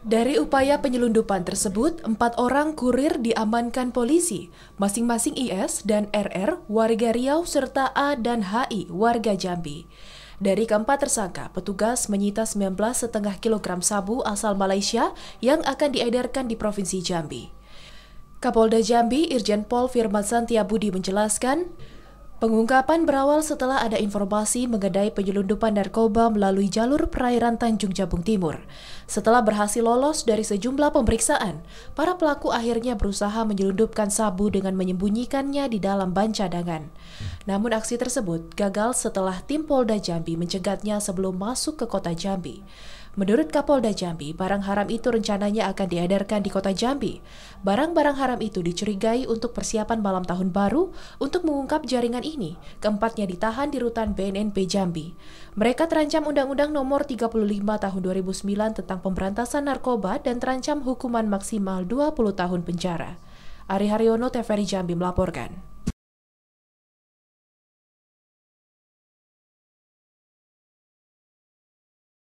Dari upaya penyelundupan tersebut, empat orang kurir diamankan polisi, masing-masing IS dan RR warga Riau serta A dan HI warga Jambi. Dari keempat tersangka, petugas menyita 19,5 kg sabu asal Malaysia yang akan diedarkan di Provinsi Jambi. Kapolda Jambi, Irjen Pol Firman Santiabudi menjelaskan, Pengungkapan berawal setelah ada informasi mengenai penyelundupan narkoba melalui jalur perairan Tanjung Jabung Timur. Setelah berhasil lolos dari sejumlah pemeriksaan, para pelaku akhirnya berusaha menyelundupkan sabu dengan menyembunyikannya di dalam ban cadangan. Namun aksi tersebut gagal setelah tim Polda Jambi mencegatnya sebelum masuk ke kota Jambi. Menurut Kapolda Jambi, barang haram itu rencananya akan diedarkan di kota Jambi. Barang-barang haram itu dicurigai untuk persiapan malam tahun baru untuk mengungkap jaringan ini. Keempatnya ditahan di rutan BNNP Jambi. Mereka terancam Undang-Undang Nomor 35 Tahun 2009 tentang pemberantasan narkoba dan terancam hukuman maksimal 20 tahun penjara. Ari Haryono, TVRI Jambi melaporkan.